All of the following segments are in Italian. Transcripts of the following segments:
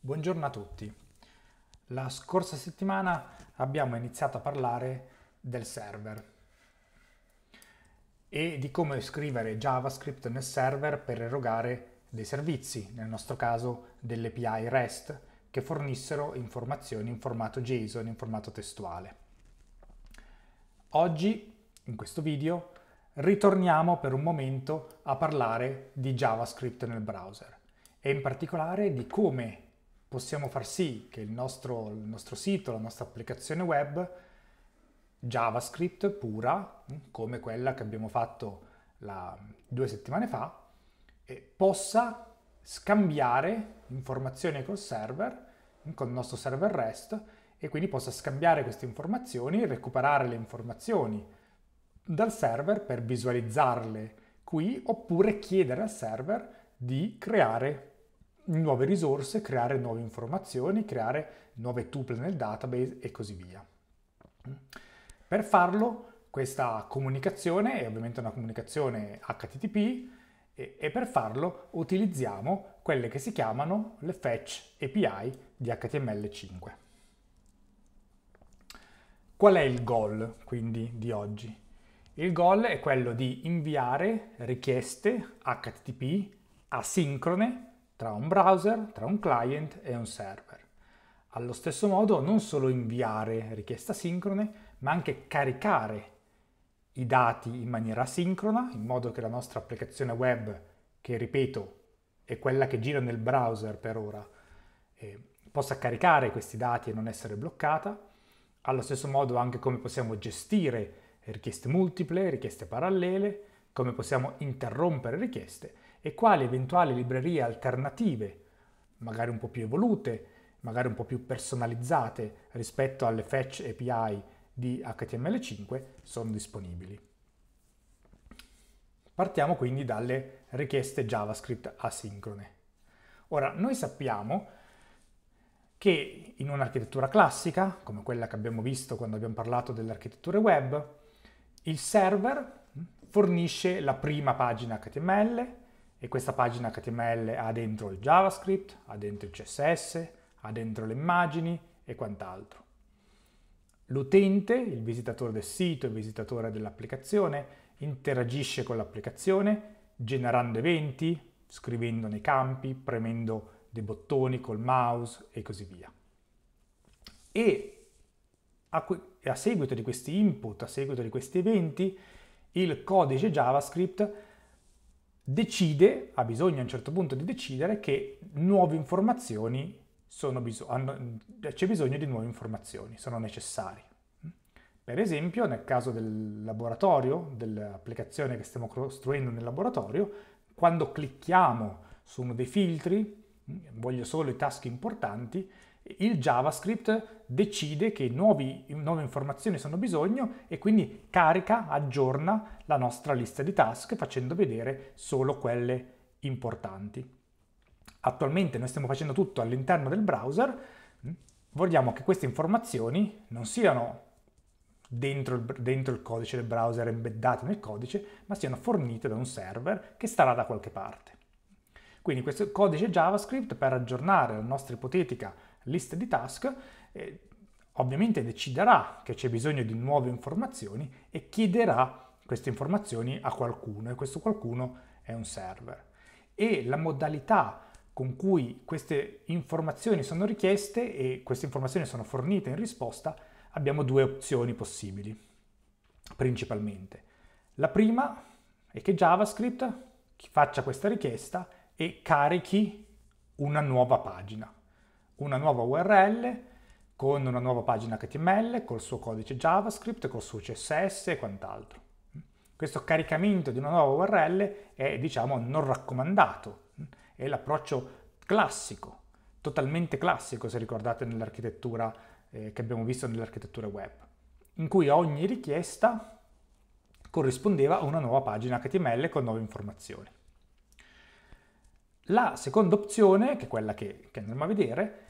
Buongiorno a tutti. La scorsa settimana abbiamo iniziato a parlare del server e di come scrivere JavaScript nel server per erogare dei servizi, nel nostro caso dell'API REST, che fornissero informazioni in formato JSON, in formato testuale. Oggi, in questo video, ritorniamo per un momento a parlare di JavaScript nel browser e in particolare di come possiamo far sì che il nostro, il nostro sito, la nostra applicazione web, JavaScript pura, mm, come quella che abbiamo fatto la, due settimane fa, possa scambiare informazioni col server, mm, con il nostro server REST, e quindi possa scambiare queste informazioni, recuperare le informazioni dal server per visualizzarle qui, oppure chiedere al server di creare nuove risorse, creare nuove informazioni, creare nuove tuple nel database e così via. Per farlo questa comunicazione è ovviamente una comunicazione HTTP e, e per farlo utilizziamo quelle che si chiamano le fetch API di HTML5. Qual è il goal quindi di oggi? Il goal è quello di inviare richieste HTTP asincrone tra un browser, tra un client e un server. Allo stesso modo non solo inviare richieste asincrone, ma anche caricare i dati in maniera asincrona, in modo che la nostra applicazione web, che ripeto è quella che gira nel browser per ora, eh, possa caricare questi dati e non essere bloccata. Allo stesso modo anche come possiamo gestire richieste multiple, richieste parallele, come possiamo interrompere richieste e quali eventuali librerie alternative, magari un po' più evolute, magari un po' più personalizzate rispetto alle fetch API di HTML5, sono disponibili. Partiamo quindi dalle richieste JavaScript asincrone. Ora, noi sappiamo che in un'architettura classica, come quella che abbiamo visto quando abbiamo parlato delle architetture web, il server fornisce la prima pagina HTML, e questa pagina HTML ha dentro il JavaScript, ha dentro il CSS, ha dentro le immagini e quant'altro. L'utente, il visitatore del sito, il visitatore dell'applicazione, interagisce con l'applicazione generando eventi, scrivendo nei campi, premendo dei bottoni col mouse e così via. E a, a seguito di questi input, a seguito di questi eventi, il codice JavaScript decide, ha bisogno a un certo punto di decidere che nuove informazioni bis- hanno, c'è bisogno di nuove informazioni, sono necessarie. Per esempio, nel caso del laboratorio, dell'applicazione che stiamo costruendo nel laboratorio, quando clicchiamo su uno dei filtri, voglio solo i task importanti, il JavaScript decide che nuovi, nuove informazioni sono bisogno e quindi carica, aggiorna la nostra lista di task facendo vedere solo quelle importanti. Attualmente noi stiamo facendo tutto all'interno del browser, mm. vogliamo che queste informazioni non siano dentro il, dentro il codice del browser, embeddate nel codice, ma siano fornite da un server che starà da qualche parte. Quindi questo codice JavaScript per aggiornare la nostra ipotetica list di task, eh, ovviamente deciderà che c'è bisogno di nuove informazioni e chiederà queste informazioni a qualcuno e questo qualcuno è un server. E la modalità con cui queste informazioni sono richieste e queste informazioni sono fornite in risposta, abbiamo due opzioni possibili, principalmente. La prima è che JavaScript faccia questa richiesta e carichi una nuova pagina una nuova URL con una nuova pagina HTML, col suo codice JavaScript, col suo CSS e quant'altro. Questo caricamento di una nuova URL è, diciamo, non raccomandato, è l'approccio classico, totalmente classico, se ricordate nell'architettura eh, che abbiamo visto nell'architettura web, in cui ogni richiesta corrispondeva a una nuova pagina HTML con nuove informazioni. La seconda opzione, che è quella che, che andremo a vedere, è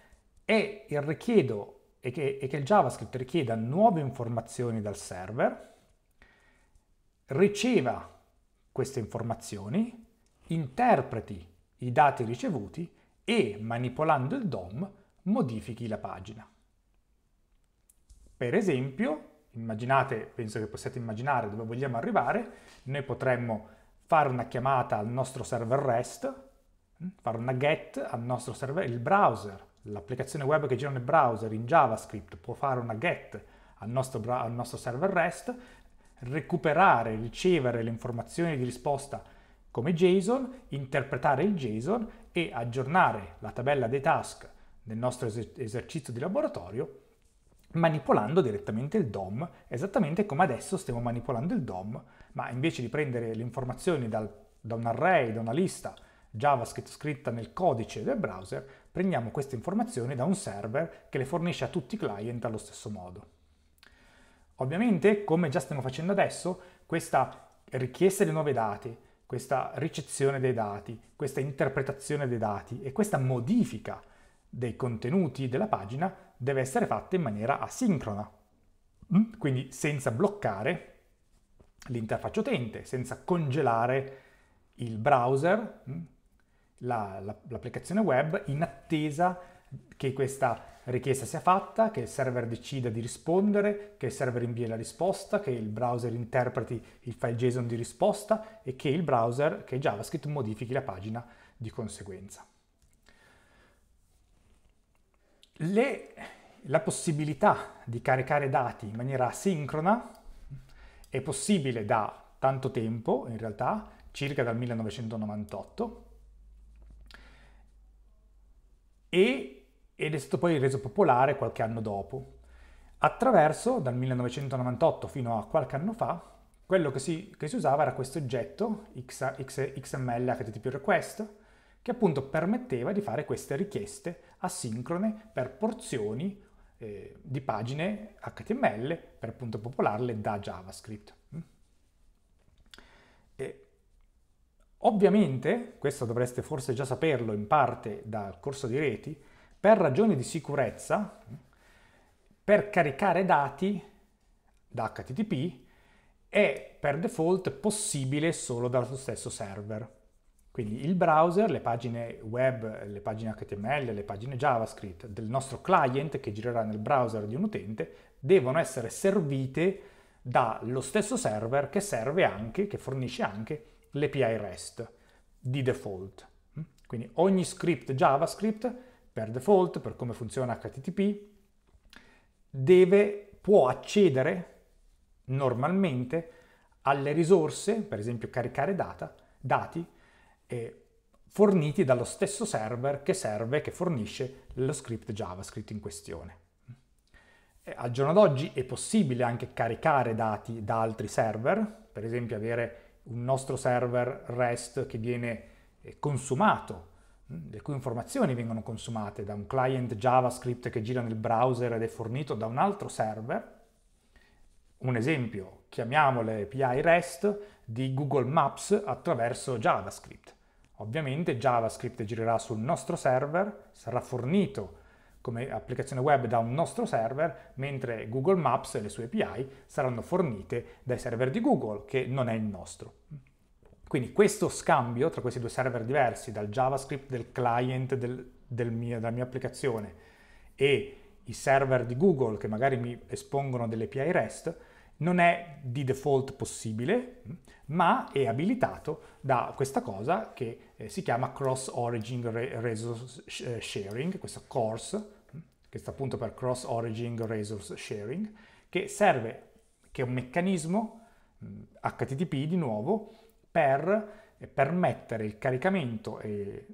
e, richiedo, e, che, che il JavaScript richieda nuove informazioni dal server, riceva queste informazioni, interpreti i dati ricevuti e manipolando il DOM modifichi la pagina. Per esempio, immaginate, penso che possiate immaginare dove vogliamo arrivare, noi potremmo fare una chiamata al nostro server REST, fare una GET al nostro server, il browser l'applicazione web che gira nel browser in JavaScript può fare una get al nostro, al nostro server REST, recuperare, ricevere le informazioni di risposta come JSON, interpretare il JSON e aggiornare la tabella dei task nel nostro esercizio di laboratorio manipolando direttamente il DOM, esattamente come adesso stiamo manipolando il DOM, ma invece di prendere le informazioni dal, da un array, da una lista JavaScript scritta nel codice del browser, Prendiamo queste informazioni da un server che le fornisce a tutti i client allo stesso modo. Ovviamente, come già stiamo facendo adesso, questa richiesta di nuove date, questa ricezione dei dati, questa interpretazione dei dati e questa modifica dei contenuti della pagina deve essere fatta in maniera asincrona, mm? quindi senza bloccare l'interfaccia utente, senza congelare il browser mm? la, la, l'applicazione web in attesa che questa richiesta sia fatta, che il server decida di rispondere, che il server invia la risposta, che il browser interpreti il file JSON di risposta e che il browser, che è JavaScript modifichi la pagina di conseguenza. Le, la possibilità di caricare dati in maniera asincrona è possibile da tanto tempo, in realtà, circa dal 1998, e, ed è stato poi reso popolare qualche anno dopo, attraverso, dal 1998 fino a qualche anno fa, quello che si, che si usava era questo oggetto XML HTTP request, che appunto permetteva di fare queste richieste asincrone per porzioni eh, di pagine HTML per appunto popolarle da JavaScript. Mm. E Ovviamente, questo dovreste forse già saperlo in parte dal corso di reti, per ragioni di sicurezza, per caricare dati da HTTP è per default possibile solo dallo stesso server. Quindi il browser, le pagine web, le pagine HTML, le pagine JavaScript del nostro client che girerà nel browser di un utente devono essere servite dallo stesso server che serve anche, che fornisce anche l'API REST di default. Mm? Quindi ogni script JavaScript per default, per come funziona HTTP, deve, può accedere normalmente alle risorse, per esempio caricare data, dati, eh, forniti dallo stesso server che serve, che fornisce lo script JavaScript in questione. al giorno d'oggi è possibile anche caricare dati da altri server, per esempio avere un nostro server REST che viene eh, consumato, mm, le cui informazioni vengono consumate da un client JavaScript che gira nel browser ed è fornito da un altro server. Un esempio, chiamiamole API REST di Google Maps attraverso JavaScript. Ovviamente JavaScript girerà sul nostro server, sarà fornito come applicazione web da un nostro server, mentre Google Maps e le sue API saranno fornite dai server di Google, che non è il nostro. Quindi questo scambio tra questi due server diversi, dal JavaScript del client del, del mio, della mia applicazione e i server di Google che magari mi espongono delle API REST, non è di default possibile, ma è abilitato da questa cosa che eh, si chiama Cross Origin Resource eh, Sharing, questo course, che sta appunto per Cross Origin Resource Sharing, che serve, che è un meccanismo mm, HTTP di nuovo, per eh, permettere il caricamento e, eh,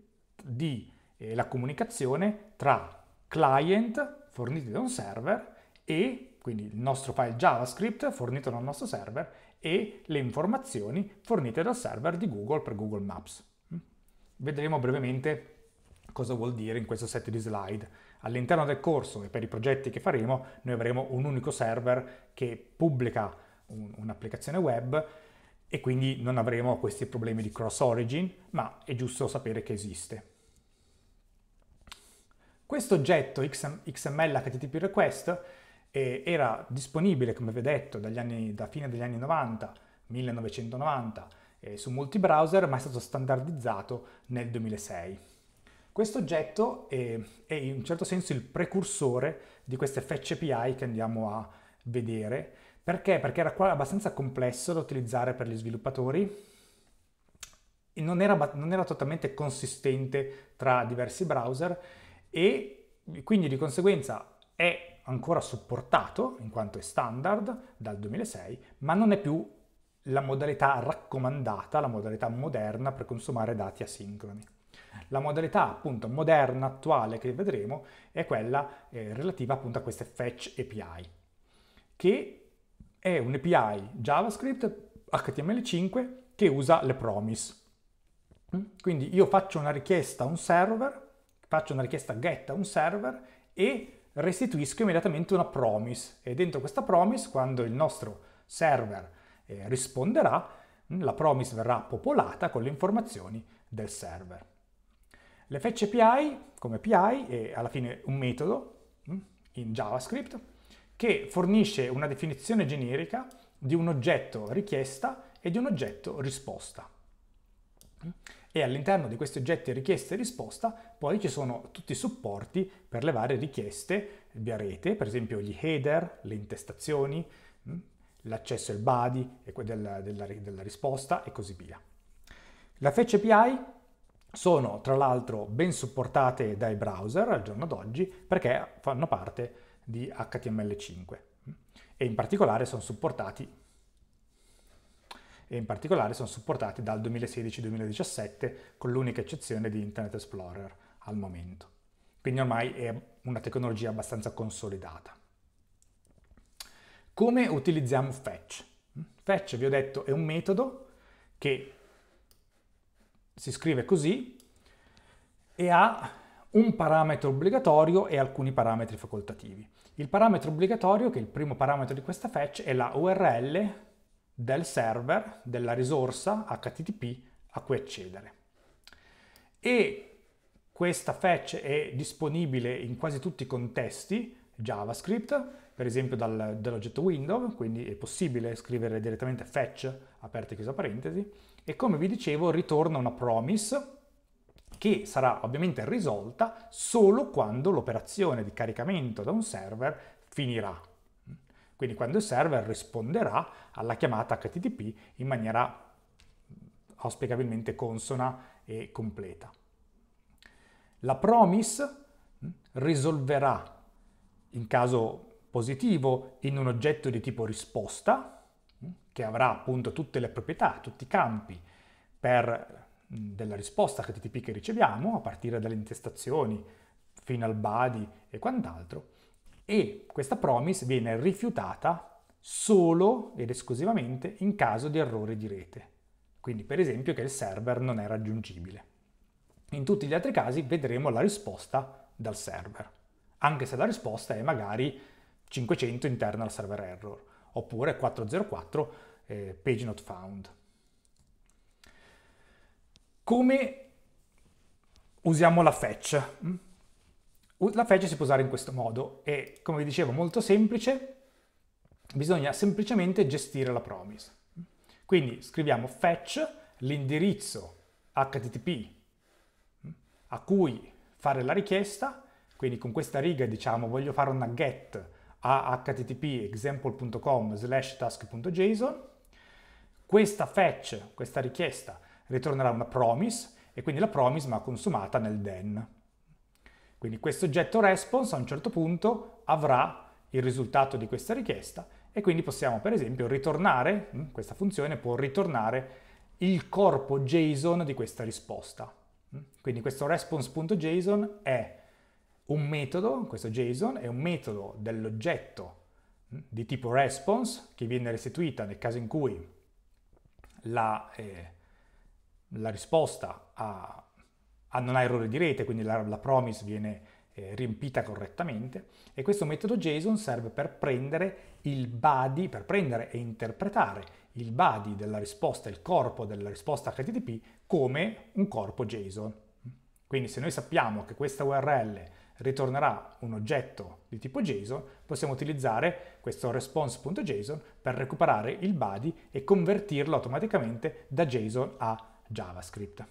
di eh, la comunicazione tra client forniti da un server e quindi il nostro file JavaScript fornito dal nostro server e le informazioni fornite dal server di Google per Google Maps. Mm. Vedremo brevemente cosa vuol dire in questo set di slide All'interno del corso e per i progetti che faremo, noi avremo un unico server che pubblica un, un'applicazione web e quindi non avremo questi problemi di cross origin, ma è giusto sapere che esiste. Questo oggetto XML HTTP request eh, era disponibile, come vi ho detto, anni, da fine degli anni 90, 1990, eh, su molti browser, ma è stato standardizzato nel 2006. Questo oggetto è, è, in un certo senso il precursore di queste fetch API che andiamo a vedere. Perché? Perché era abbastanza complesso da utilizzare per gli sviluppatori e non era, non era totalmente consistente tra diversi browser e quindi di conseguenza è ancora supportato in quanto è standard dal 2006, ma non è più la modalità raccomandata, la modalità moderna per consumare dati asincroni. La modalità appunto moderna, attuale che vedremo è quella eh, relativa appunto a queste fetch API, che è un API JavaScript HTML5 che usa le promise. Mm? Quindi io faccio una richiesta a un server, faccio una richiesta get a un server e restituisco immediatamente una promise e dentro questa promise quando il nostro server eh, risponderà mm, la promise verrà popolata con le informazioni del server. Le fecce PI come PI è alla fine un metodo mm, in JavaScript che fornisce una definizione generica di un oggetto richiesta e di un oggetto risposta. Mm. E all'interno di questi oggetti richiesta e risposta poi ci sono tutti i supporti per le varie richieste via rete, per esempio gli header, le intestazioni, mm, l'accesso al body della, della, della risposta e così via. La Fetch API sono tra l'altro ben supportate dai browser al giorno d'oggi perché fanno parte di HTML5 e in particolare sono supportati, particolare sono supportati dal 2016-2017 con l'unica eccezione di Internet Explorer al momento. Quindi ormai è una tecnologia abbastanza consolidata. Come utilizziamo Fetch? Fetch, vi ho detto, è un metodo che si scrive così e ha un parametro obbligatorio e alcuni parametri facoltativi. Il parametro obbligatorio, che è il primo parametro di questa fetch, è la URL del server, della risorsa HTTP a cui accedere. E questa fetch è disponibile in quasi tutti i contesti JavaScript, per esempio dal, dall'oggetto Windows, quindi è possibile scrivere direttamente fetch, aperta e chiusa parentesi, e come vi dicevo ritorna una promise che sarà ovviamente risolta solo quando l'operazione di caricamento da un server finirà. Quindi quando il server risponderà alla chiamata HTTP in maniera auspicabilmente consona e completa. La promise hm, risolverà in caso positivo in un oggetto di tipo risposta che avrà appunto tutte le proprietà, tutti i campi per, della risposta HTTP che riceviamo, a partire dalle intestazioni fino al body e quant'altro, e questa promise viene rifiutata solo ed esclusivamente in caso di errore di rete, quindi per esempio che il server non è raggiungibile. In tutti gli altri casi vedremo la risposta dal server, anche se la risposta è magari 500 interna al server error oppure 404 eh, page not found. Come usiamo la fetch? Mm? La fetch si può usare in questo modo e come vi dicevo molto semplice, bisogna semplicemente gestire la promise. Mm? Quindi scriviamo fetch l'indirizzo http mm? a cui fare la richiesta, quindi con questa riga diciamo voglio fare una get a http example.com slash task.json. Questa fetch, questa richiesta, ritornerà una promise e quindi la promise va consumata nel den. Quindi questo oggetto response a un certo punto avrà il risultato di questa richiesta e quindi possiamo per esempio ritornare, mm, questa funzione può ritornare il corpo JSON di questa risposta. Mm, quindi questo response.json è un metodo, questo JSON è un metodo dell'oggetto mm, di tipo response che viene restituita nel caso in cui la, eh, la risposta a, a non ha errore di rete, quindi la, la promise viene eh, riempita correttamente e questo metodo JSON serve per prendere il body, per prendere e interpretare il body della risposta, il corpo della risposta HTTP come un corpo JSON. Quindi se noi sappiamo che questa URL ritornerà un oggetto di tipo JSON, possiamo utilizzare questo response.json per recuperare il body e convertirlo automaticamente da JSON a JavaScript.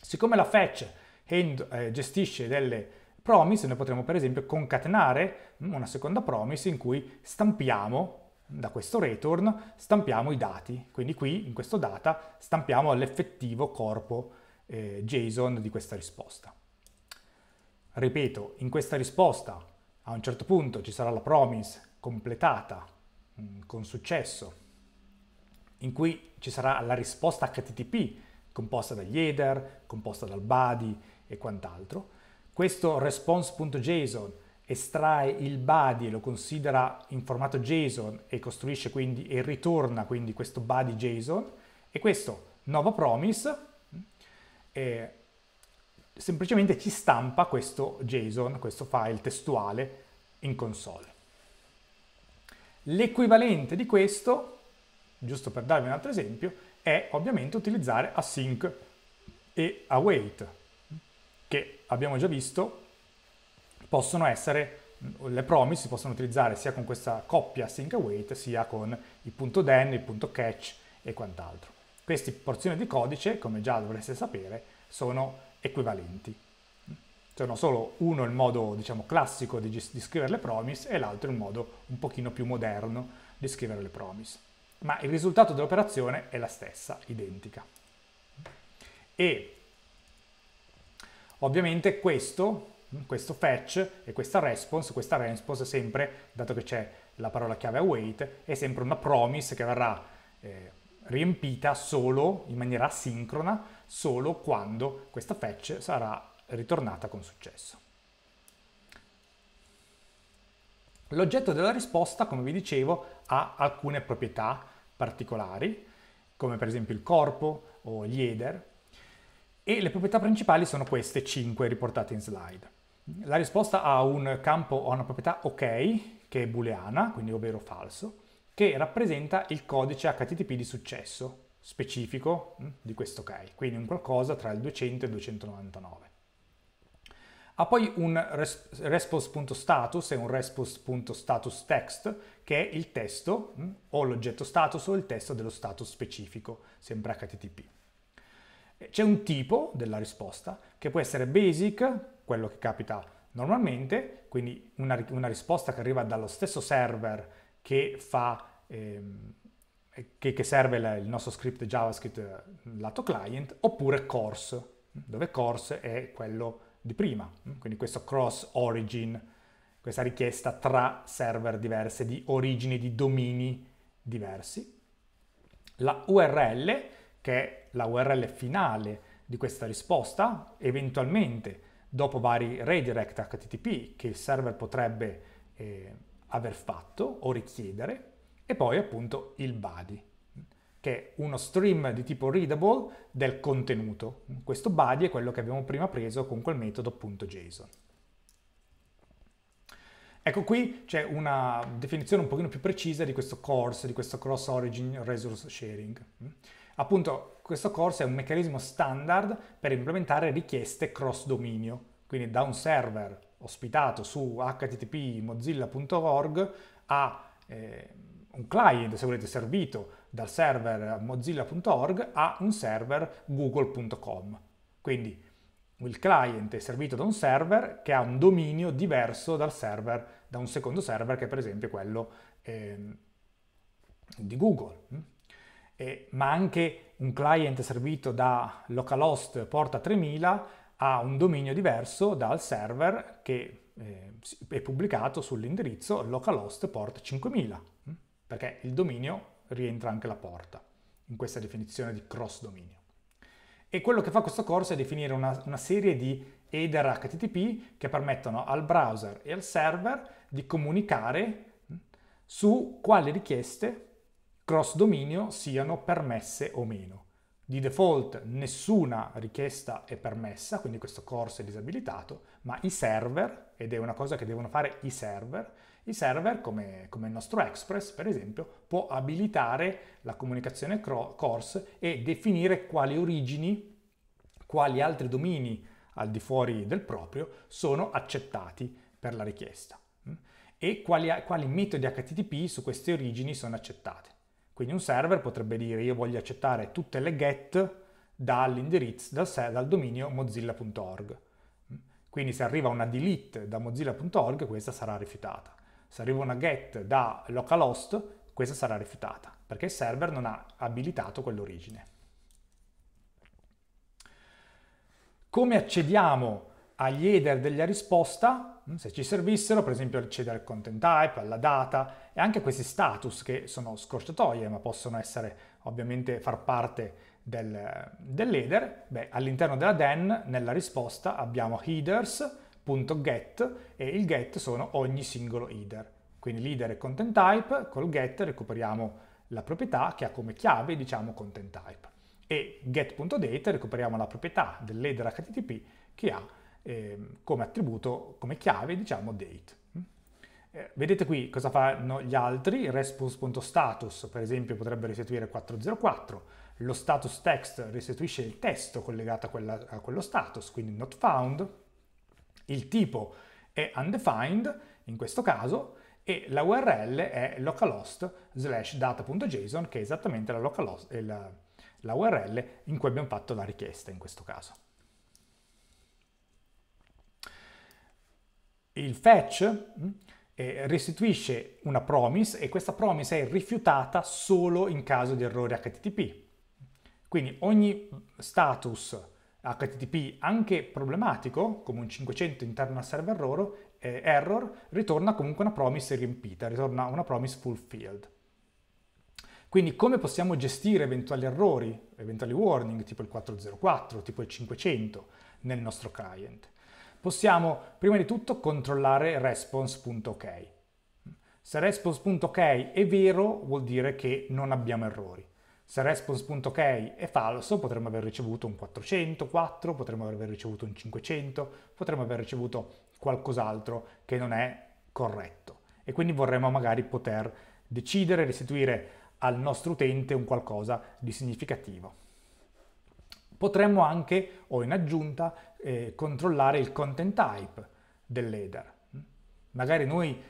Siccome la fetch eh, gestisce delle promise, noi potremo per esempio concatenare mm, una seconda promise in cui stampiamo da questo return stampiamo i dati, quindi qui in questo data stampiamo l'effettivo corpo eh, JSON di questa risposta. Ripeto, in questa risposta a un certo punto ci sarà la promise completata mm, con successo, in cui ci sarà la risposta HTTP composta dagli header, composta dal body e quant'altro. Questo response.json estrae il body e lo considera in formato JSON e costruisce quindi e ritorna quindi questo body JSON e questo nuovo promise eh, semplicemente ci stampa questo JSON, questo file testuale in console. L'equivalente di questo, giusto per darvi un altro esempio, è ovviamente utilizzare async e await, che abbiamo già visto possono essere le promise si possono utilizzare sia con questa coppia async await sia con il punto then, il punto catch e quant'altro. Queste porzioni di codice, come già dovreste sapere, sono equivalenti. Sono solo uno il modo, diciamo, classico di, di scrivere le promise e l'altro il modo un pochino più moderno di scrivere le promise. Ma il risultato dell'operazione è la stessa, identica. E ovviamente questo, questo fetch e questa response, questa response è sempre, dato che c'è la parola chiave await, è sempre una promise che verrà eh, riempita solo in maniera asincrona solo quando questa fetch sarà ritornata con successo. L'oggetto della risposta, come vi dicevo, ha alcune proprietà particolari, come per esempio il corpo o gli header, e le proprietà principali sono queste 5 riportate in slide. La risposta ha un campo, ha una proprietà OK, che è booleana, quindi ovvero falso, che rappresenta il codice HTTP di successo, specifico mm, di questo CAI, quindi un qualcosa tra il 200 e il 299. Ha poi un response.status e un response.status text che è il testo mm, o l'oggetto status o il testo dello status specifico, sempre HTTP. C'è un tipo della risposta che può essere basic, quello che capita normalmente, quindi una, una risposta che arriva dallo stesso server che fa ehm, che, che serve la, il nostro script JavaScript eh, lato client, oppure course, dove course è quello di prima, quindi questo cross origin, questa richiesta tra server diverse di origini, di domini diversi. La URL, che è la URL finale di questa risposta, eventualmente dopo vari redirect HTTP che il server potrebbe eh, aver fatto o richiedere, e poi appunto il body che è uno stream di tipo readable del contenuto. Questo body è quello che abbiamo prima preso con quel metodo.json. Ecco qui c'è una definizione un pochino più precisa di questo course, di questo cross origin resource sharing. Appunto questo course è un meccanismo standard per implementare richieste cross dominio, quindi da un server ospitato su http mozilla.org a eh, un client, se volete, servito dal server mozilla.org a un server google.com. Quindi il client è servito da un server che ha un dominio diverso dal server, da un secondo server che è per esempio quello eh, di Google. Eh, ma anche un client servito da localhost porta 3000 ha un dominio diverso dal server che eh, è pubblicato sull'indirizzo localhost port 5000 perché il dominio rientra anche la porta in questa definizione di cross dominio. E quello che fa questo corso è definire una, una serie di header HTTP che permettono al browser e al server di comunicare hm, su quali richieste cross dominio siano permesse o meno. Di default nessuna richiesta è permessa, quindi questo corso è disabilitato, ma i server, ed è una cosa che devono fare i server, i server, come, come, il nostro Express per esempio, può abilitare la comunicazione course e definire quali origini, quali altri domini al di fuori del proprio sono accettati per la richiesta mm, e quali, quali metodi HTTP su queste origini sono accettate. Quindi un server potrebbe dire io voglio accettare tutte le get dall'indirizzo, dal, dal dominio mozilla.org. Mm. Quindi se arriva una delete da mozilla.org questa sarà rifiutata. Se arriva una GET da localhost, questa sarà rifiutata, perché il server non ha abilitato quell'origine. Come accediamo agli header della risposta, mm, se ci servissero, per esempio accedere al content type, alla data e anche questi status che sono scorciatoie ma possono essere ovviamente far parte del, dell'header, all'interno della DEN nella risposta abbiamo headers, .get e il get sono ogni singolo header. Quindi leader è content type, col get recuperiamo la proprietà che ha come chiave, diciamo, content type. E get.date recuperiamo la proprietà dell'header HTTP che ha eh, come attributo, come chiave, diciamo, date. Mm? Eh, vedete qui cosa fanno gli altri, response.status per esempio potrebbe restituire 404, lo status text restituisce il testo collegato a, quella, a quello status, quindi not found, il tipo è undefined, in questo caso, e la URL è localhost slash data.json, che è esattamente la, localhost, la, la URL in cui abbiamo fatto la richiesta in questo caso. Il fetch mm, restituisce una promise e questa promise è rifiutata solo in caso di errore HTTP. Quindi ogni status HTTP anche problematico, come un 500 interno al server error, eh, error, ritorna comunque una promise riempita, ritorna una promise fulfilled. Quindi come possiamo gestire eventuali errori, eventuali warning, tipo il 404, tipo il 500 nel nostro client? Possiamo prima di tutto controllare response.ok. Se response.ok è vero vuol dire che non abbiamo errori. Se response.ok è falso, potremmo aver ricevuto un 404, potremmo aver ricevuto un 500, potremmo aver ricevuto qualcos'altro che non è corretto. E quindi vorremmo magari poter decidere, restituire al nostro utente un qualcosa di significativo. Potremmo anche, o in aggiunta, eh, controllare il content type dell'header. Magari noi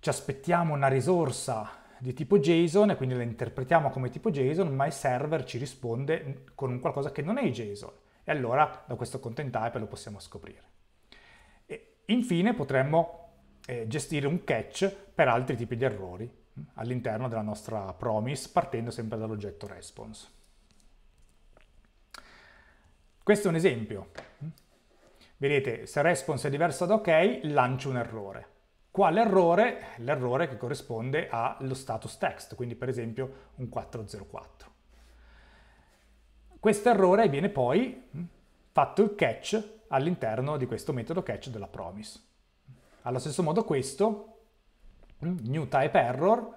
ci aspettiamo una risorsa di tipo JSON e quindi la interpretiamo come tipo JSON, ma il server ci risponde con un qualcosa che non è JSON. E allora da questo content type lo possiamo scoprire. E infine potremmo eh, gestire un catch per altri tipi di errori mm, all'interno della nostra promise partendo sempre dall'oggetto response. Questo è un esempio. Mm. Vedete, se response è diverso da ok, lancio un errore. Qua l'errore, l'errore che corrisponde allo status text, quindi per esempio un 404. Questo errore viene poi hm, fatto il catch all'interno di questo metodo catch della promise. Allo stesso modo questo, hm, new type error,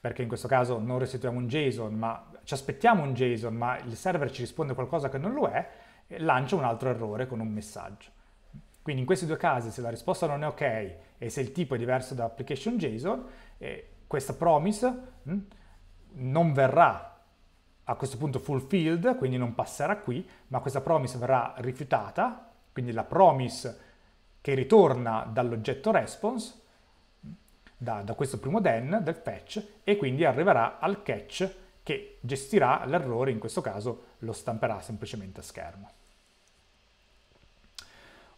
perché in questo caso non restituiamo un JSON, ma ci aspettiamo un JSON, ma il server ci risponde qualcosa che non lo è, lancia un altro errore con un messaggio. Quindi in questi due casi, se la risposta non è ok e se il tipo è diverso da application JSON, eh, questa promise mh, hm, non verrà a questo punto fulfilled, quindi non passerà qui, ma questa promise verrà rifiutata, quindi la promise che ritorna dall'oggetto response, hm, da, da questo primo den del fetch, e quindi arriverà al catch che gestirà l'errore, in questo caso lo stamperà semplicemente a schermo.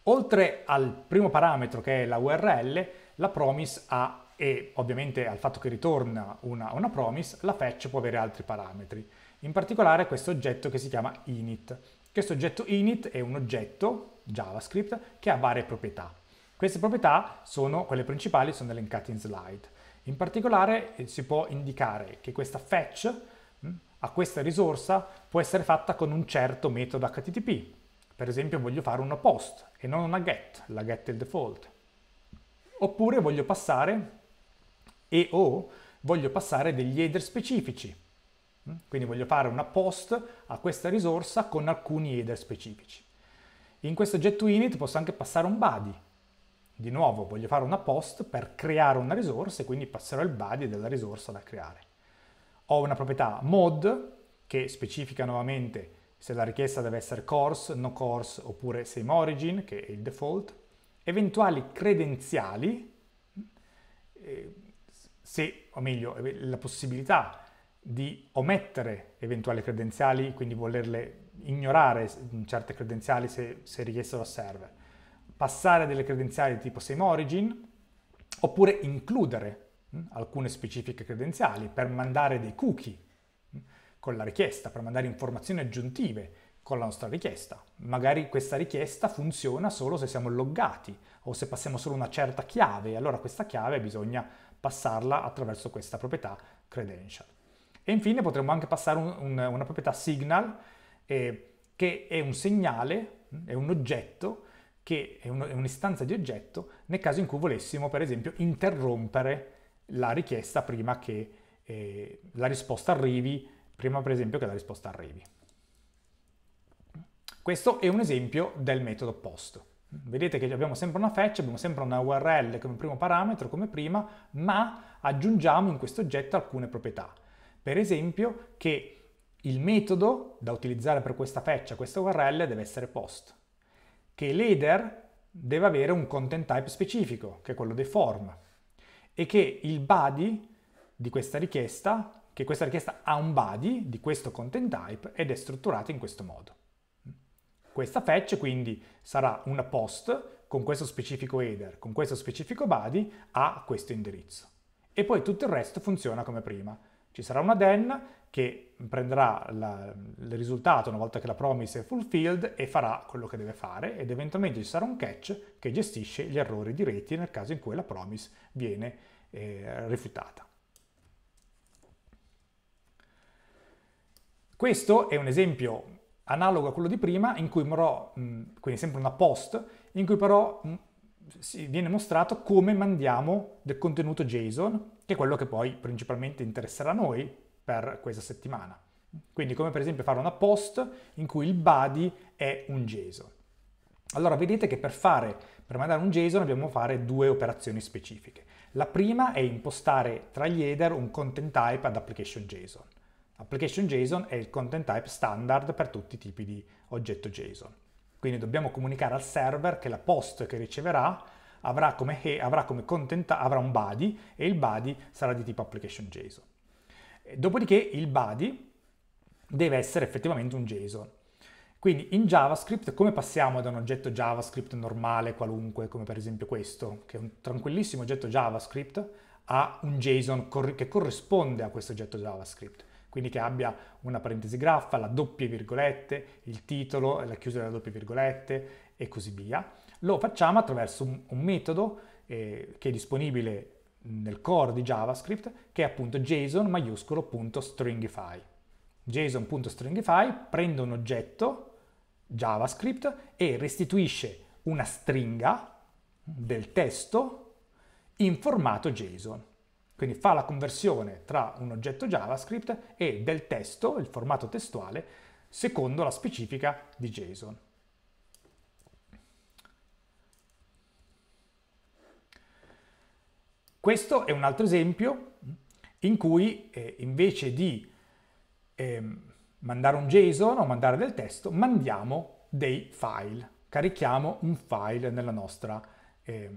Oltre al primo parametro che è la URL, la promise ha e ovviamente al fatto che ritorna una, una, promise, la fetch può avere altri parametri. In particolare questo oggetto che si chiama init. Questo oggetto init è un oggetto JavaScript che ha varie proprietà. Queste proprietà sono quelle principali, sono elencate in slide. In particolare eh, si può indicare che questa fetch hm, a questa risorsa può essere fatta con un certo metodo HTTP, per esempio voglio fare una post e non una get, la get è il default. Oppure voglio passare e o voglio passare degli header specifici. Mm? Quindi voglio fare una post a questa risorsa con alcuni header specifici. In questo get init posso anche passare un body. Di nuovo voglio fare una post per creare una risorsa e quindi passerò il body della risorsa da creare. Ho una proprietà mod che specifica nuovamente se la richiesta deve essere course, no course oppure same origin, che è il default, eventuali credenziali, eh, se, o meglio, la possibilità di omettere eventuali credenziali, quindi volerle ignorare mm, certe credenziali se, se richiesto dal server, passare delle credenziali tipo same origin, oppure includere mm, alcune specifiche credenziali per mandare dei cookie con la richiesta, per mandare informazioni aggiuntive con la nostra richiesta. Magari questa richiesta funziona solo se siamo loggati o se passiamo solo una certa chiave allora questa chiave bisogna passarla attraverso questa proprietà credential. E infine potremmo anche passare un, un, una proprietà signal eh, che è un segnale, è un oggetto, che è, un, è un'istanza di oggetto nel caso in cui volessimo per esempio interrompere la richiesta prima che eh, la risposta arrivi prima per esempio che la risposta arrivi. Questo è un esempio del metodo post. Vedete che abbiamo sempre una fetch, abbiamo sempre una URL come primo parametro, come prima, ma aggiungiamo in questo oggetto alcune proprietà. Per esempio che il metodo da utilizzare per questa fetch, questa URL, deve essere post. Che l'header deve avere un content type specifico, che è quello dei form. E che il body di questa richiesta che questa richiesta ha un body di questo content type ed è strutturata in questo modo. Questa fetch quindi sarà una post con questo specifico header, con questo specifico body a questo indirizzo. E poi tutto il resto funziona come prima. Ci sarà una den che prenderà la, il risultato una volta che la promise è fulfilled e farà quello che deve fare ed eventualmente ci sarà un catch che gestisce gli errori diretti nel caso in cui la promise viene eh, rifiutata. Questo è un esempio analogo a quello di prima, in cui però, quindi sempre una post, in cui però viene mostrato come mandiamo del contenuto JSON, che è quello che poi principalmente interesserà a noi per questa settimana. Quindi come per esempio fare una post in cui il body è un JSON. Allora vedete che per, fare, per mandare un JSON dobbiamo fare due operazioni specifiche. La prima è impostare tra gli header un content type ad application JSON. Application JSON è il content type standard per tutti i tipi di oggetto JSON. Quindi dobbiamo comunicare al server che la post che riceverà avrà, come, avrà, come content, avrà un body e il body sarà di tipo application JSON. Dopodiché il body deve essere effettivamente un JSON. Quindi in JavaScript come passiamo da un oggetto JavaScript normale qualunque, come per esempio questo, che è un tranquillissimo oggetto JavaScript, a un JSON che corrisponde a questo oggetto JavaScript? quindi che abbia una parentesi graffa, la doppia virgolette, il titolo, la chiusura della doppia virgolette e così via. Lo facciamo attraverso un, un metodo eh, che è disponibile nel core di JavaScript che è appunto JSON maiuscolo.stringify. JSON.stringify prende un oggetto JavaScript e restituisce una stringa del testo in formato JSON. Quindi fa la conversione tra un oggetto JavaScript e del testo, il formato testuale, secondo la specifica di JSON. Questo è un altro esempio in cui eh, invece di eh, mandare un JSON o mandare del testo, mandiamo dei file, carichiamo un file nella nostra eh,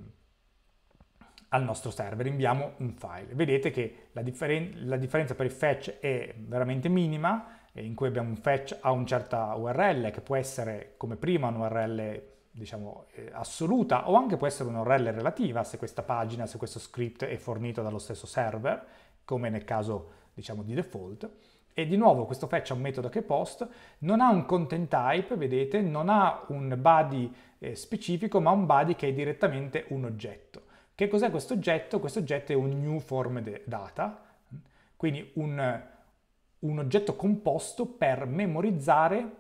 al nostro server, inviamo un file. Vedete che la, differen la differenza per il fetch è veramente minima, in cui abbiamo un fetch a una certa URL che può essere come prima un'URL diciamo eh, assoluta o anche può essere un'URL relativa se questa pagina, se questo script è fornito dallo stesso server, come nel caso diciamo di default. E di nuovo questo fetch ha un metodo che è post, non ha un content type, vedete, non ha un body eh, specifico, ma un body che è direttamente un oggetto. Che cos'è questo oggetto? Questo oggetto è un new form data, quindi un, un oggetto composto per memorizzare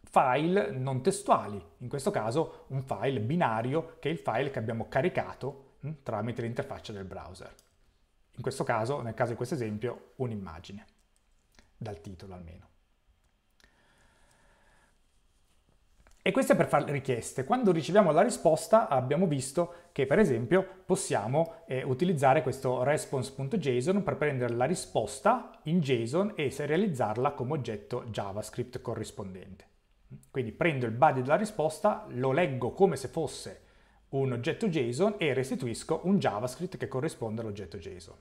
file non testuali, in questo caso un file binario che è il file che abbiamo caricato hm, tramite l'interfaccia del browser. In questo caso, nel caso di questo esempio, un'immagine, dal titolo almeno. E questo è per fare le richieste. Quando riceviamo la risposta abbiamo visto che per esempio possiamo eh, utilizzare questo response.json per prendere la risposta in JSON e serializzarla come oggetto JavaScript corrispondente. Quindi prendo il body della risposta, lo leggo come se fosse un oggetto JSON e restituisco un JavaScript che corrisponde all'oggetto JSON.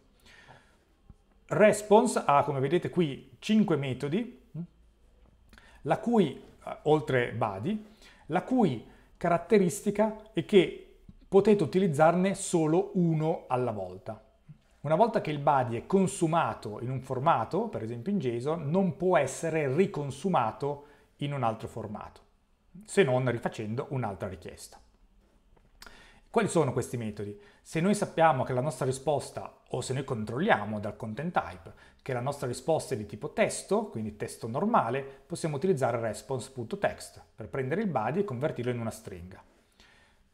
Response ha, come vedete qui, 5 metodi, la cui, eh, oltre body, la cui caratteristica è che potete utilizzarne solo uno alla volta. Una volta che il body è consumato in un formato, per esempio in JSON, non può essere riconsumato in un altro formato, se non rifacendo un'altra richiesta. Quali sono questi metodi? Se noi sappiamo che la nostra risposta, o se noi controlliamo dal content type, che la nostra risposta è di tipo testo, quindi testo normale, possiamo utilizzare response.text per prendere il body e convertirlo in una stringa.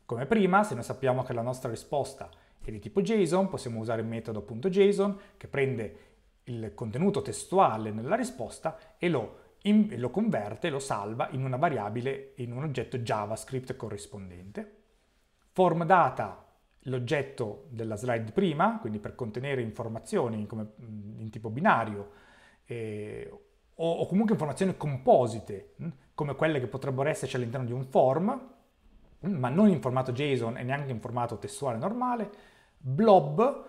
Come prima, se noi sappiamo che la nostra risposta è di tipo JSON, possiamo usare il metodo.json che prende il contenuto testuale nella risposta e lo, in, lo converte, lo salva in una variabile, in un oggetto JavaScript corrispondente form data l'oggetto della slide prima, quindi per contenere informazioni come, in tipo binario eh, o, o, comunque informazioni composite come quelle che potrebbero esserci all'interno di un form, ma non in formato JSON e neanche in formato testuale normale, blob,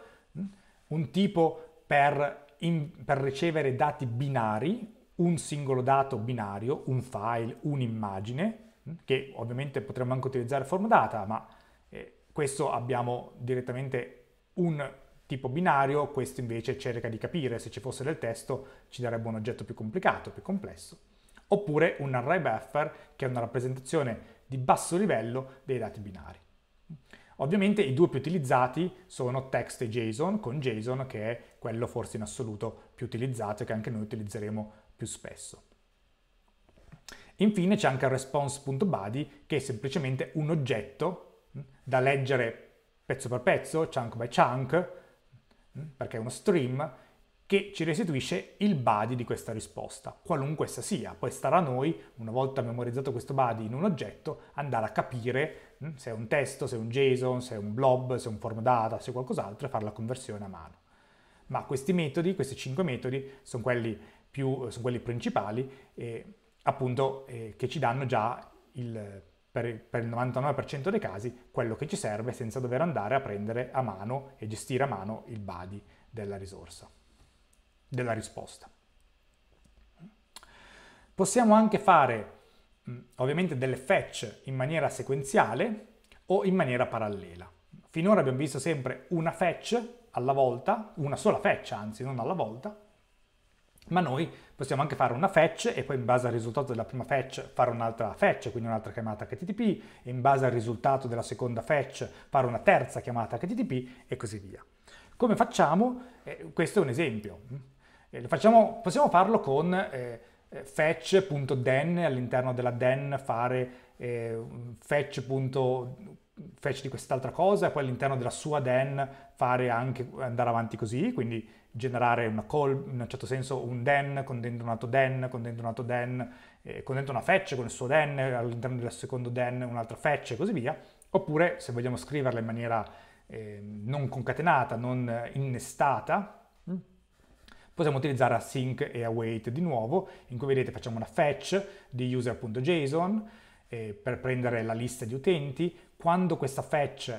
un tipo per, in, per ricevere dati binari, un singolo dato binario, un file, un'immagine, che ovviamente potremmo anche utilizzare form data, ma questo abbiamo direttamente un tipo binario, questo invece cerca di capire, se ci fosse del testo ci darebbe un oggetto più complicato, più complesso, oppure un array buffer che è una rappresentazione di basso livello dei dati binari. Ovviamente i due più utilizzati sono text e JSON, con JSON che è quello forse in assoluto più utilizzato e che anche noi utilizzeremo più spesso. Infine c'è anche il response.body che è semplicemente un oggetto da leggere pezzo per pezzo, chunk by chunk, mm, perché è uno stream, che ci restituisce il body di questa risposta, qualunque essa sia. Poi starà a noi, una volta memorizzato questo body in un oggetto, andare a capire mm, se è un testo, se è un JSON, se è un blob, se è un form data, se è qualcos'altro e fare la conversione a mano. Ma questi metodi, questi cinque metodi, sono quelli, più, sono quelli principali, eh, appunto, eh, che ci danno già il per, per il 99% dei casi quello che ci serve senza dover andare a prendere a mano e gestire a mano il body della risorsa, della risposta. Possiamo anche fare mm, ovviamente delle fetch in maniera sequenziale o in maniera parallela. Finora abbiamo visto sempre una fetch alla volta, una sola fetch anzi, non alla volta, ma noi possiamo anche fare una fetch e poi in base al risultato della prima fetch fare un'altra fetch, quindi un'altra chiamata HTTP, e in base al risultato della seconda fetch fare una terza chiamata HTTP e così via. Come facciamo? Eh, questo è un esempio. Eh, facciamo, possiamo farlo con eh, eh fetch.den, all'interno della den fare eh, fetch.den fece di quest'altra cosa e poi all'interno della sua den fare anche andare avanti così, quindi generare una call, in un certo senso un den con dentro un altro den, con dentro un altro den, eh, con dentro una fetch con il suo den, all'interno del secondo den un'altra fetch e così via, oppure se vogliamo scriverla in maniera eh, non concatenata, non innestata, mm. possiamo utilizzare async e await di nuovo, in cui vedete facciamo una fetch di user.json eh, per prendere la lista di utenti, quando questa fetch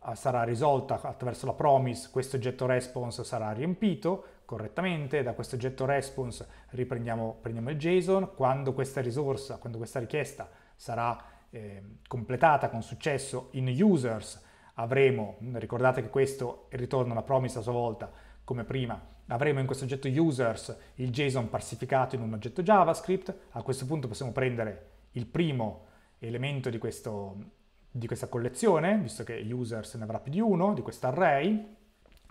ah, sarà risolta attraverso la promise, questo oggetto response sarà riempito correttamente, da questo oggetto response riprendiamo il JSON, quando questa risorsa, quando questa richiesta sarà eh, completata con successo in users avremo, ricordate che questo ritorna alla promise a sua volta come prima, avremo in questo oggetto users il JSON parsificato in un oggetto JavaScript, a questo punto possiamo prendere il primo elemento di questo di questa collezione, visto che user se ne avrà più di uno, di questo array,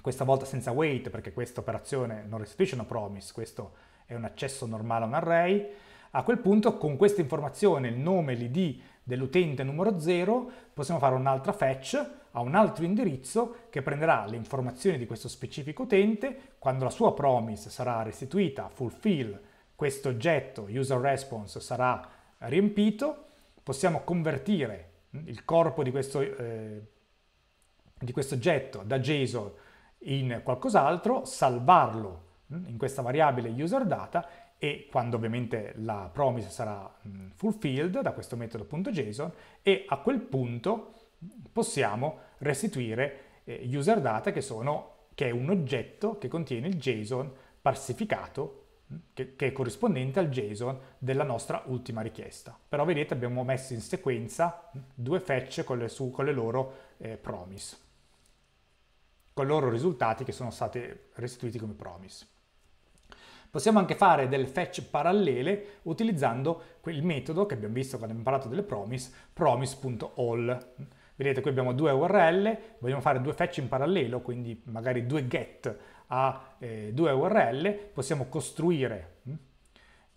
questa volta senza wait perché questa operazione non restituisce una promise, questo è un accesso normale a un array, a quel punto con questa informazione, il nome, l'id dell'utente numero 0, possiamo fare un'altra fetch a un altro indirizzo che prenderà le informazioni di questo specifico utente, quando la sua promise sarà restituita, fulfill, questo oggetto user response sarà riempito, possiamo convertire il corpo di questo, eh, di questo oggetto da JSON in qualcos'altro, salvarlo mm, in questa variabile user data e quando ovviamente la promise sarà mm, fulfilled da questo metodo.json e a quel punto possiamo restituire eh, user data che, sono, che è un oggetto che contiene il JSON parsificato che, che è corrispondente al JSON della nostra ultima richiesta. Però vedete abbiamo messo in sequenza due fetch con le, su, con le loro eh, promise, con i loro risultati che sono stati restituiti come promise. Possiamo anche fare delle fetch parallele utilizzando quel metodo che abbiamo visto quando abbiamo parlato delle promise, promise.all Vedete, qui abbiamo due URL, vogliamo fare due fetch in parallelo, quindi magari due get a eh, due URL, possiamo costruire mm,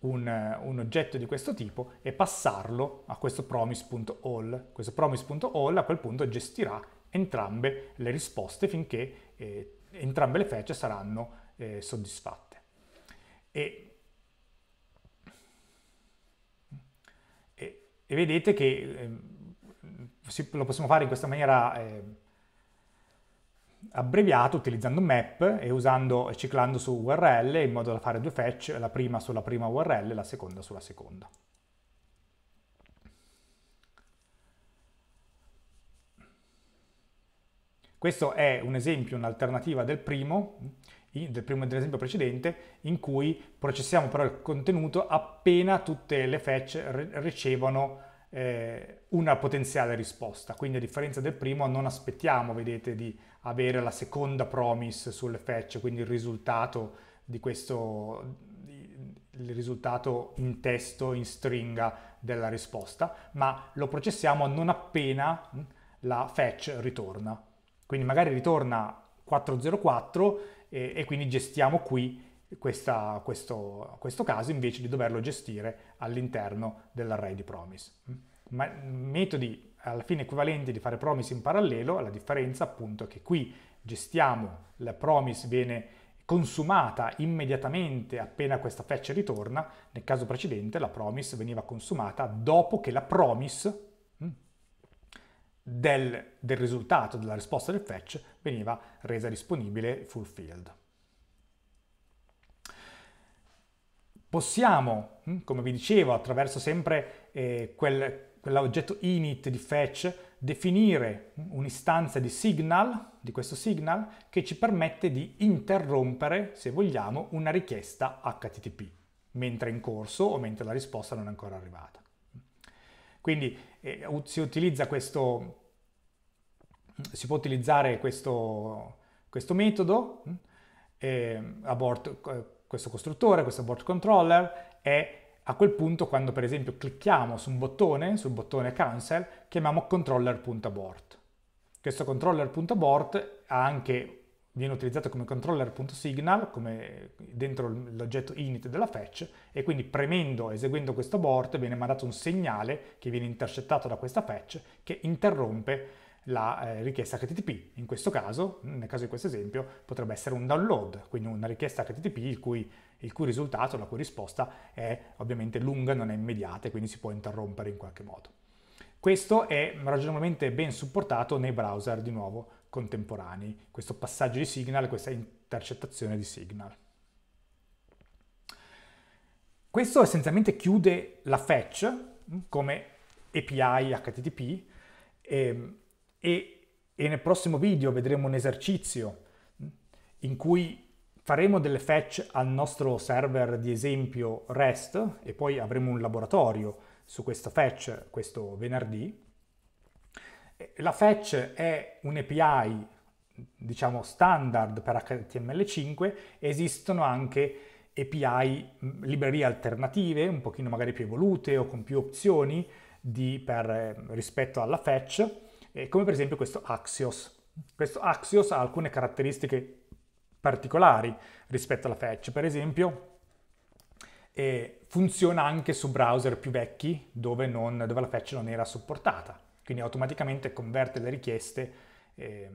un, un, oggetto di questo tipo e passarlo a questo promise.all. Questo promise.all a quel punto gestirà entrambe le risposte finché eh, entrambe le fetch saranno eh, soddisfatte. E, e, e, vedete che ehm, lo possiamo fare in questa maniera eh, abbreviata utilizzando map e usando, ciclando su URL in modo da fare due fetch, la prima sulla prima URL e la seconda sulla seconda. Questo è un esempio, un'alternativa del primo, del primo dell'esempio precedente, in cui processiamo però il contenuto appena tutte le fetch ricevono eh, una potenziale risposta. Quindi a differenza del primo non aspettiamo, vedete, di avere la seconda promise sulle fetch, quindi il risultato di questo il risultato in testo, in stringa della risposta, ma lo processiamo non appena hm, la fetch ritorna. Quindi magari ritorna 404 e, eh, e quindi gestiamo qui questa, questo, questo caso invece di doverlo gestire all'interno dell'array di promise. Mm. Ma metodi alla fine equivalenti di fare promise in parallelo, la differenza appunto è che qui gestiamo la promise viene consumata immediatamente appena questa fetch ritorna, nel caso precedente la promise veniva consumata dopo che la promise mm, del, del risultato, della risposta del fetch, veniva resa disponibile fulfilled. Possiamo, mm, come vi dicevo, attraverso sempre eh, quel, quell'oggetto init di fetch, definire mm, un'istanza di signal, di questo signal, che ci permette di interrompere, se vogliamo, una richiesta HTTP, mentre è in corso o mentre la risposta non è ancora arrivata. Quindi eh, si utilizza questo, mm, si può utilizzare questo, questo metodo, eh, abort, questo costruttore, questo board controller e a quel punto quando per esempio clicchiamo su un bottone, sul bottone cancel, chiamiamo controller.abort. Questo controller.abort anche, viene utilizzato come controller.signal, come dentro l'oggetto init della fetch, e quindi premendo, eseguendo questo abort, viene mandato un segnale che viene intercettato da questa fetch che interrompe la eh, richiesta HTTP. In questo caso, nel caso di questo esempio, potrebbe essere un download, quindi una richiesta HTTP il cui, il cui risultato, la cui risposta è ovviamente lunga, non è immediata e quindi si può interrompere in qualche modo. Questo è ragionevolmente ben supportato nei browser di nuovo contemporanei, questo passaggio di signal, questa intercettazione di signal. Questo essenzialmente chiude la fetch mm, come API HTTP e ehm, e, e nel prossimo video vedremo un esercizio in cui faremo delle fetch al nostro server di esempio REST e poi avremo un laboratorio su questa fetch questo venerdì. La fetch è un API diciamo standard per HTML5 esistono anche API, librerie alternative, un pochino magari più evolute o con più opzioni di, per, eh, rispetto alla fetch, eh, come per esempio questo Axios. Questo Axios ha alcune caratteristiche particolari rispetto alla Fetch, per esempio eh, funziona anche su browser più vecchi dove, non, dove, la Fetch non era supportata, quindi automaticamente converte le richieste eh,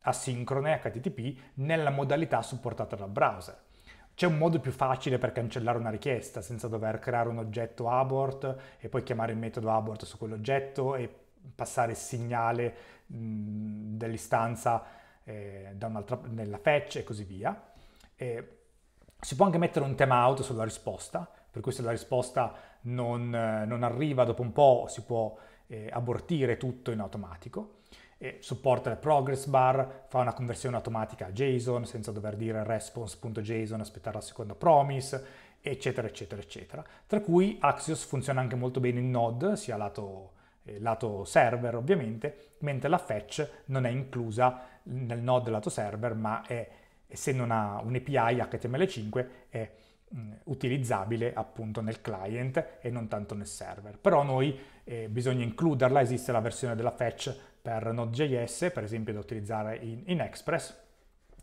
asincrone HTTP nella modalità supportata dal browser. C'è un modo più facile per cancellare una richiesta senza dover creare un oggetto abort e poi chiamare il metodo abort su quell'oggetto e passare il segnale mh, dell'istanza eh, nella fetch e così via. E si può anche mettere un timeout sulla risposta, per cui se la risposta non, eh, non arriva dopo un po' si può eh, abortire tutto in automatico. E supporta il progress bar, fa una conversione automatica a JSON senza dover dire response.json, aspettare la seconda promise, eccetera, eccetera, eccetera. Tra cui Axios funziona anche molto bene in Node, sia lato eh, lato server ovviamente, mentre la fetch non è inclusa nel node lato server, ma è, se non ha un API HTML5 è mm, utilizzabile appunto nel client e non tanto nel server. Però noi eh, bisogna includerla, esiste la versione della fetch per Node.js, per esempio da utilizzare in, in Express,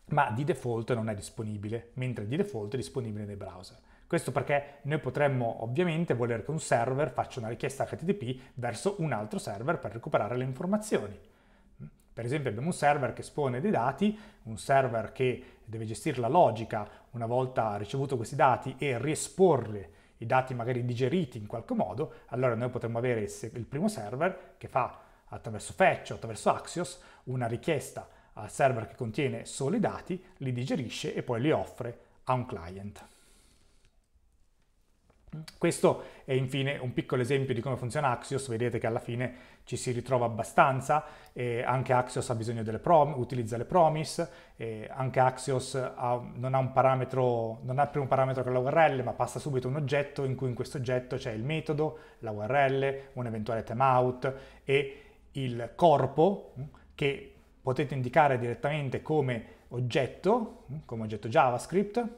ma di default non è disponibile, mentre di default è disponibile nei browser. Questo perché noi potremmo ovviamente voler che un server faccia una richiesta HTTP verso un altro server per recuperare le informazioni. Per esempio abbiamo un server che espone dei dati, un server che deve gestire la logica una volta ricevuto questi dati e riesporli i dati magari digeriti in qualche modo, allora noi potremmo avere il primo server che fa attraverso fetch o attraverso Axios una richiesta al server che contiene solo i dati, li digerisce e poi li offre a un client. Questo è infine un piccolo esempio di come funziona Axios, vedete che alla fine ci si ritrova abbastanza, eh, anche Axios ha bisogno delle prom, utilizza le promise, eh, anche Axios ha, non ha un parametro, non ha il primo parametro che la URL, ma passa subito un oggetto in cui in questo oggetto c'è il metodo, la URL, un eventuale timeout e il corpo mm, che potete indicare direttamente come oggetto, mm, come oggetto JavaScript,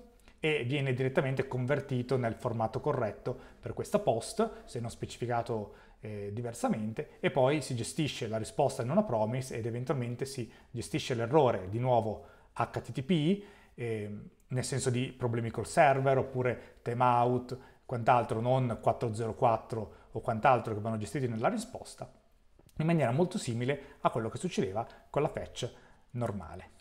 e viene direttamente convertito nel formato corretto per questa post, se non specificato eh, diversamente, e poi si gestisce la risposta in una promise ed eventualmente si gestisce l'errore di nuovo HTTP, eh, nel senso di problemi col server oppure timeout, quant'altro, non 404 o quant'altro che vanno gestiti nella risposta, in maniera molto simile a quello che succedeva con la fetch normale.